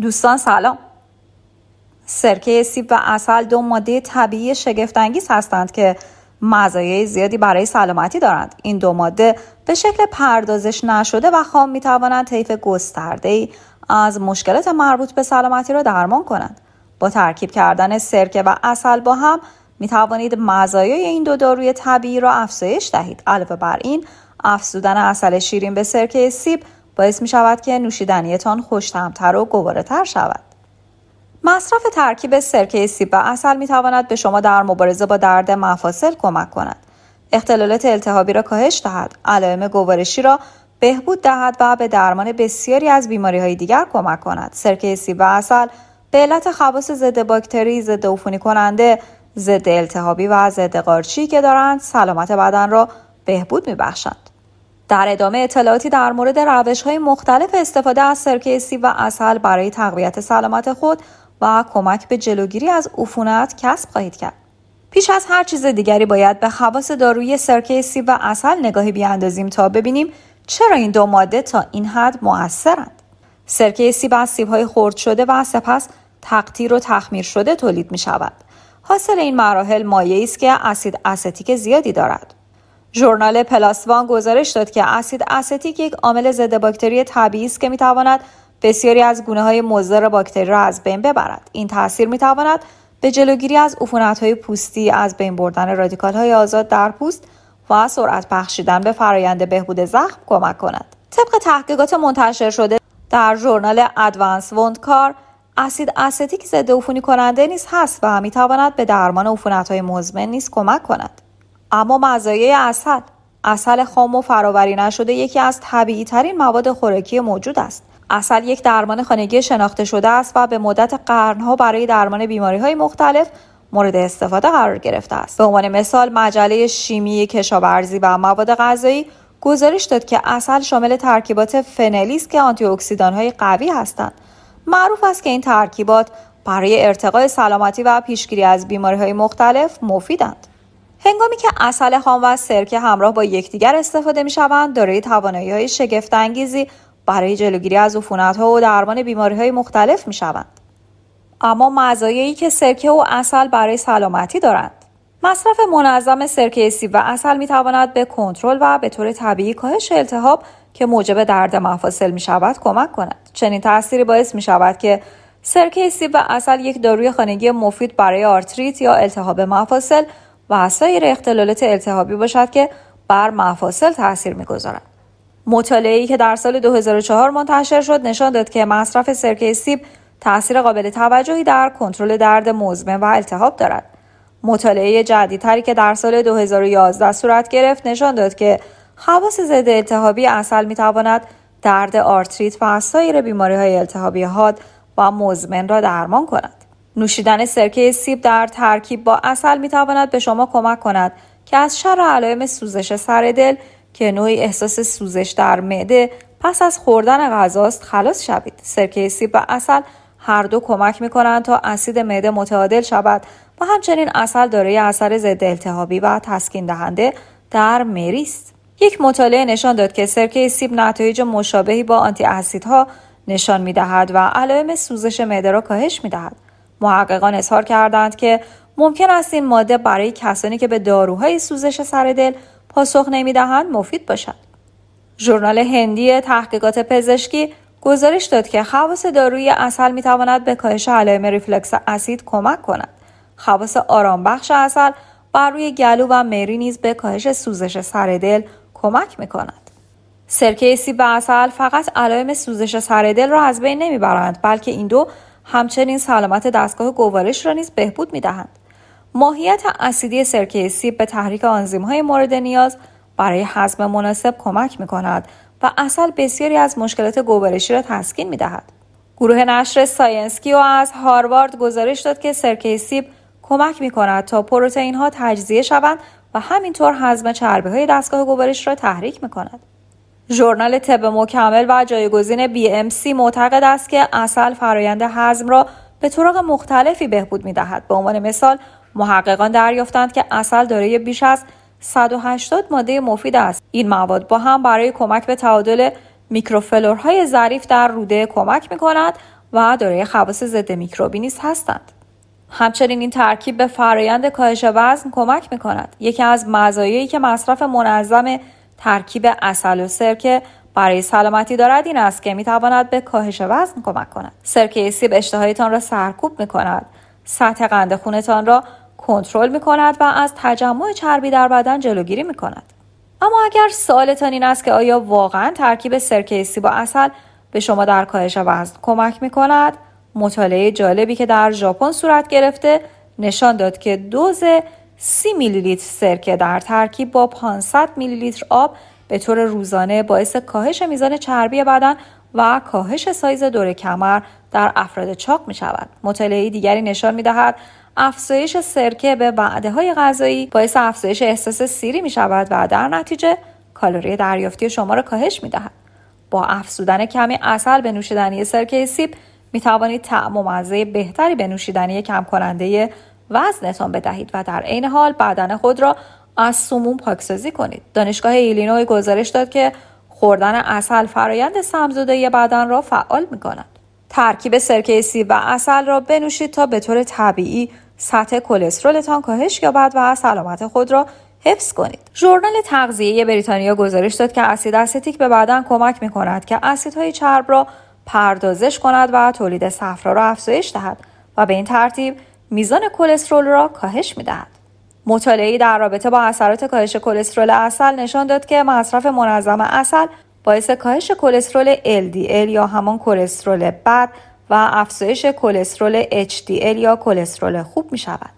دوستان سلام سرکه سیب و اصل دو ماده طبیعی شگفتانگیز هستند که مزایای زیادی برای سلامتی دارند این دو ماده به شکل پردازش نشده و خام می توانند طیف گسترده ای از مشکلات مربوط به سلامتی را درمان کنند با ترکیب کردن سرکه و اصل با هم می توانید مزایای این دو داروی طبیعی را افزایش دهید علاوه بر این افزودن اصل شیرین به سرکه سیب باعث می شود که نوشیدنیتان خوشتمتر و گوارهتر شود. مصرف ترکیب سرکه سیب و اصل می تواند به شما در مبارزه با درد مفاصل کمک کند. اختلالات التهابی را کاهش دهد، علائم گوارشی را بهبود دهد و به درمان بسیاری از بیماری های دیگر کمک کند. سرکه سیب و اصل به علت خواص ضد باکتری، ضد عفونی کننده، ضد التهابی و ضد قارچی که دارند سلامت بدن را بهبود می‌بخشد. در ادامه اطلاعاتی در مورد روش های مختلف استفاده از سرکه سیب و اصل برای تقویت سلامت خود و کمک به جلوگیری از عفونت کسب خواهید کرد. پیش از هر چیز دیگری باید به خواص داروی سرکه سیب و اصل نگاهی بیاندازیم تا ببینیم چرا این دو ماده تا این حد موثرند. سرکه سیب از سیبهای خرد شده و سپس تقطیر و تخمیر شده تولید می شود. حاصل این مراحل مایعی است که اسید استیک زیادی دارد. ژورنال پلاسوان گزارش داد که اسید استیک یک عامل ضد باکتری طبیعی است که میتواند بسیاری از گونه های مضر باکتری را از بین ببرد این تاثیر میتواند به جلوگیری از عفونت های پوستی از بین بردن رادیکال های آزاد در پوست و سرعت بخشیدن به فرایند بهبود زخم کمک کند طبق تحقیقات منتشر شده در ژورنال ادوانس وند کار اسید استیک ضد عفونی کننده نیز هست و میتواند به درمان عفونت های مزمن نیز کمک کند اما مزایای اصل اصل خام و فراوری نشده یکی از طبیعی ترین مواد خوراکی موجود است اصل یک درمان خانگی شناخته شده است و به مدت قرنها برای درمان بیماری های مختلف مورد استفاده قرار گرفته است به عنوان مثال مجله شیمی کشاورزی و مواد غذایی گزارش داد که اصل شامل ترکیبات فنلی است که آنتی های قوی هستند معروف است که این ترکیبات برای ارتقای سلامتی و پیشگیری از بیماری های مختلف مفیدند هنگامی که اصل خام و سرکه همراه با یکدیگر استفاده می شوند دارای توانایی های انگیزی برای جلوگیری از عفونت ها و درمان بیماری های مختلف می شوند. اما مزایایی که سرکه و اصل برای سلامتی دارند مصرف منظم سرکه سیب و اصل می تواند به کنترل و به طور طبیعی کاهش التهاب که موجب درد مفاصل می شود کمک کند چنین تأثیری باعث می شود که سرکه سیب و اصل یک داروی خانگی مفید برای آرتریت یا التهاب مفاصل و سایر اختلالات التهابی باشد که بر مفاصل تاثیر میگذارد ای که در سال 2004 منتشر شد نشان داد که مصرف سرکه سیب تاثیر قابل توجهی در کنترل درد مزمن و التهاب دارد مطالعه جدیدتری که در سال 2011 صورت گرفت نشان داد که خواص ضد التهابی اصل تواند درد آرتریت و سایر بیماری های التهابی حاد و مزمن را درمان کند نوشیدن سرکه سیب در ترکیب با اصل می تواند به شما کمک کند که از شر علائم سوزش سر دل که نوعی احساس سوزش در معده پس از خوردن غذاست خلاص شوید. سرکه سیب و اصل هر دو کمک می کنند تا اسید معده متعادل شود و همچنین اصل دارای اثر ضد التهابی و تسکین دهنده در مری است. یک مطالعه نشان داد که سرکه سیب نتایج مشابهی با آنتی اسیدها نشان می و علائم سوزش معده را کاهش می محققان اظهار کردند که ممکن است این ماده برای کسانی که به داروهای سوزش سر دل پاسخ نمیدهند مفید باشد ژورنال هندی تحقیقات پزشکی گزارش داد که خواص داروی اصل میتواند به کاهش علائم ریفلکس اسید کمک کند خواص آرامبخش اصل بر روی گلو و مری نیز به کاهش سوزش سر دل کمک میکند سرکه سیب و اصل فقط علائم سوزش سر دل را از بین نمیبرند بلکه این دو همچنین سلامت دستگاه گوارش را نیز بهبود می دهند. ماهیت اسیدی سرکه سیب به تحریک آنزیم های مورد نیاز برای هضم مناسب کمک می کند و اصل بسیاری از مشکلات گوارشی را تسکین می دهد. گروه نشر و از هاروارد گزارش داد که سرکه سیب کمک می کند تا پروتئین ها تجزیه شوند و همینطور هضم چربی های دستگاه گوارش را تحریک می کند. ژورنال طب مکمل و جایگزین سی معتقد است که اصل فرایند هضم را به طرق مختلفی بهبود می دهد. به عنوان مثال محققان دریافتند که اصل دارای بیش از 180 ماده مفید است. این مواد با هم برای کمک به تعادل میکروفلورهای ظریف در روده کمک می کند و دارای خواص ضد میکروبی نیز هستند. همچنین این ترکیب به فرایند کاهش وزن کمک می کند. یکی از مزایایی که مصرف منظم ترکیب اصل و سرکه برای سلامتی دارد این است که تواند به کاهش وزن کمک کند سرکه سیب اشتهایتان را سرکوب کند، سطح قند خونتان را کنترل کند و از تجمع چربی در بدن جلوگیری کند. اما اگر سوالتان این است که آیا واقعا ترکیب سرکه سیب و اصل به شما در کاهش وزن کمک میکند مطالعه جالبی که در ژاپن صورت گرفته نشان داد که دوز 30 میلی لیتر سرکه در ترکیب با 500 میلی لیتر آب به طور روزانه باعث کاهش میزان چربی بدن و کاهش سایز دور کمر در افراد چاق می شود. مطالعه دیگری نشان می دهد افزایش سرکه به وعده های غذایی باعث افزایش احساس سیری می شود و در نتیجه کالری دریافتی شما را کاهش می دهد. با افزودن کمی اصل به نوشیدنی سرکه سیب می توانید طعم و مزه بهتری به نوشیدنی کم کننده وزنتان بدهید و در عین حال بدن خود را از سموم پاکسازی کنید دانشگاه ایلینوی گزارش داد که خوردن اصل فرایند سمزدایی بدن را فعال می کند. ترکیب سرکه سیب و اصل را بنوشید تا به طور طبیعی سطح کلسترولتان کاهش یابد و سلامت خود را حفظ کنید. ژورنال تغذیه بریتانیا گزارش داد که اسید استیک به بدن کمک می کند که اسیدهای چرب را پردازش کند و تولید صفرا را افزایش دهد و به این ترتیب میزان کلسترول را کاهش میدهد مطالعه در رابطه با اثرات کاهش کلسترول اصل نشان داد که مصرف منظم اصل باعث کاهش کلسترول LDL یا همان کلسترول بد و افزایش کلسترول HDL یا کلسترول خوب می شود.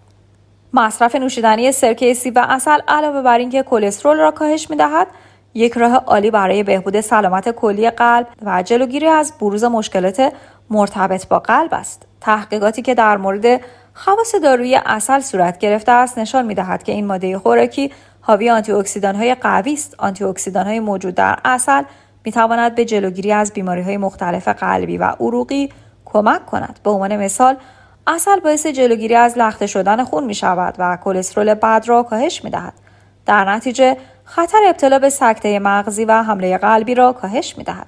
مصرف نوشیدنی سرکه سیب و اصل علاوه بر اینکه کلسترول را کاهش می دهد، یک راه عالی برای بهبود سلامت کلی قلب و جلوگیری از بروز مشکلات مرتبط با قلب است. تحقیقاتی که در مورد خواص داروی اصل صورت گرفته است نشان می دهد که این ماده خوراکی حاوی آنتی اکسیدان های قوی است آنتی اکسیدان های موجود در اصل می تواند به جلوگیری از بیماری های مختلف قلبی و عروقی کمک کند به عنوان مثال اصل باعث جلوگیری از لخته شدن خون می شود و کلسترول بد را کاهش می دهد در نتیجه خطر ابتلا به سکته مغزی و حمله قلبی را کاهش می دهد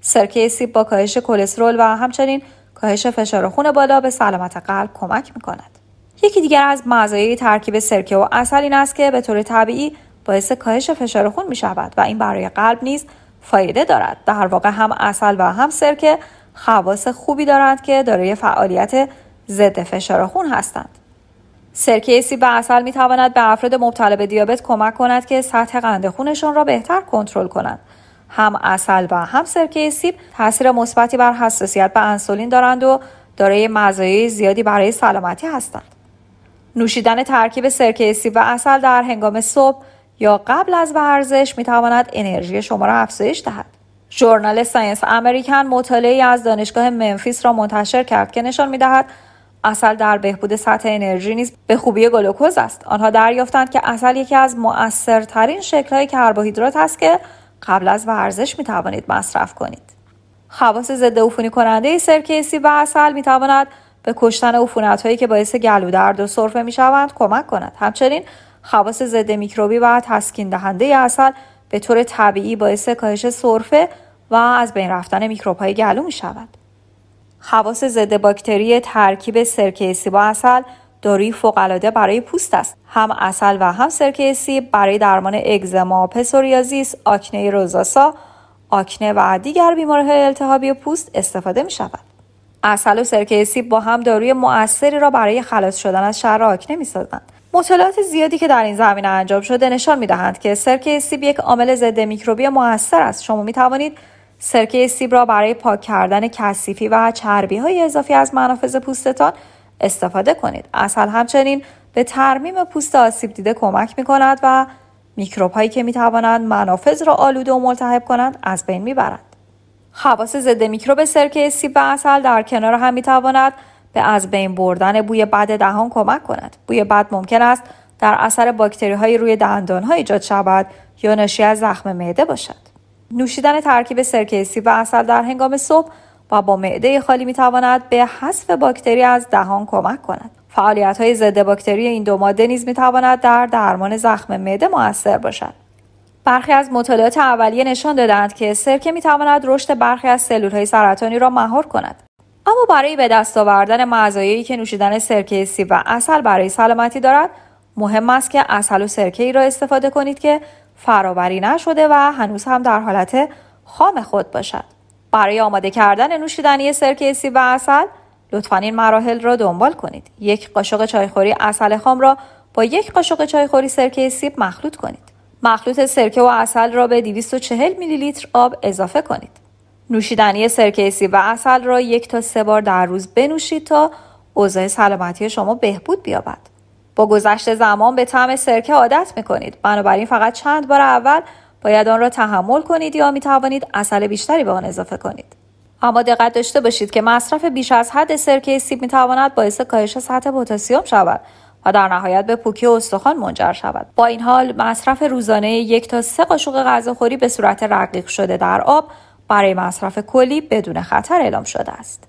سرکه سیب با کاهش کلسترول و همچنین کاهش فشار خون بالا به سلامت قلب کمک می کند. یکی دیگر از مزایای ترکیب سرکه و اصل این است که به طور طبیعی باعث کاهش فشار خون می شود و این برای قلب نیز فایده دارد. در واقع هم اصل و هم سرکه خواص خوبی دارند که دارای فعالیت ضد فشار خون هستند. سرکه سیب و اصل می تواند به افراد مبتلا به دیابت کمک کند که سطح قند خونشان را بهتر کنترل کنند هم اصل و هم سرکه سیب تاثیر مثبتی بر حساسیت به انسولین دارند و دارای مزایای زیادی برای سلامتی هستند. نوشیدن ترکیب سرکه سیب و اصل در هنگام صبح یا قبل از ورزش می تواند انرژی شما را افزایش دهد. ژورنال ساینس امریکن مطالعه از دانشگاه منفیس را منتشر کرد که نشان می دهد اصل در بهبود سطح انرژی نیز به خوبی گلوکوز است. آنها دریافتند که اصل یکی از مؤثرترین های کربوهیدرات است که قبل از ورزش می توانید مصرف کنید. خواص ضد عفونی کننده سرکه سیب و اصل می تواند به کشتن عفونت هایی که باعث گلو درد و سرفه می شوند کمک کند. همچنین خواص ضد میکروبی و تسکین دهنده اصل به طور طبیعی باعث کاهش سرفه و از بین رفتن میکروب های گلو می شود. خواص ضد باکتری ترکیب سرکه سیب و عسل داروی فوقالعاده برای پوست است هم اصل و هم سرکه سیب برای درمان اگزما پسوریازیس آکنه روزاسا آکنه و دیگر بیماریهای التهابی پوست استفاده می شود اصل و سرکه سیب با هم داروی مؤثری را برای خلاص شدن از شر آکنه می سازند. مطالعات زیادی که در این زمینه انجام شده نشان می دهند که سرکه سیب یک عامل ضد میکروبی موثر است. شما می توانید سرکه سیب را برای پاک کردن کثیفی و چربی های اضافی از منافذ پوستتان استفاده کنید. اصل همچنین به ترمیم پوست آسیب دیده کمک می کند و میکروب هایی که می توانند منافذ را آلوده و ملتهب کنند از بین می برند. خواص ضد میکروب سرکه سیب و اصل در کنار هم می تواند به از بین بردن بوی بد دهان کمک کند. بوی بد ممکن است در اثر باکتری های روی دندان ها ایجاد شود یا ناشی از زخم معده باشد. نوشیدن ترکیب سرکه سیب و اصل در هنگام صبح و با معده خالی میتواند به حذف باکتری از دهان کمک کند. فعالیت های ضد باکتری این دو ماده نیز میتواند در درمان زخم معده موثر باشد. برخی از مطالعات اولیه نشان دادند که سرکه میتواند رشد برخی از سلول های سرطانی را مهار کند. اما برای به دست آوردن مزایایی که نوشیدن سرکه سیب و اصل برای سلامتی دارد، مهم است که اصل و سرکه ای را استفاده کنید که فراوری نشده و هنوز هم در حالت خام خود باشد. برای آماده کردن نوشیدنی سرکه سیب و اصل لطفا این مراحل را دنبال کنید یک قاشق چایخوری اصل خام را با یک قاشق چایخوری سرکه سیب مخلوط کنید مخلوط سرکه و اصل را به 240 میلی لیتر آب اضافه کنید نوشیدنی سرکه سیب و اصل را یک تا سه بار در روز بنوشید تا اوضاع سلامتی شما بهبود بیابد با گذشت زمان به طعم سرکه عادت میکنید بنابراین فقط چند بار اول باید آن را تحمل کنید یا می توانید اصل بیشتری به آن اضافه کنید اما دقت داشته باشید که مصرف بیش از حد سرکه سیب می تواند باعث کاهش سطح پتاسیم شود و در نهایت به پوکی استخوان منجر شود با این حال مصرف روزانه یک تا سه قاشق غذاخوری به صورت رقیق شده در آب برای مصرف کلی بدون خطر اعلام شده است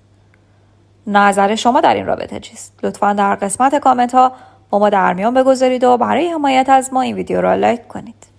نظر شما در این رابطه چیست لطفا در قسمت کامنت ها با ما در میان بگذارید و برای حمایت از ما این ویدیو را لایک کنید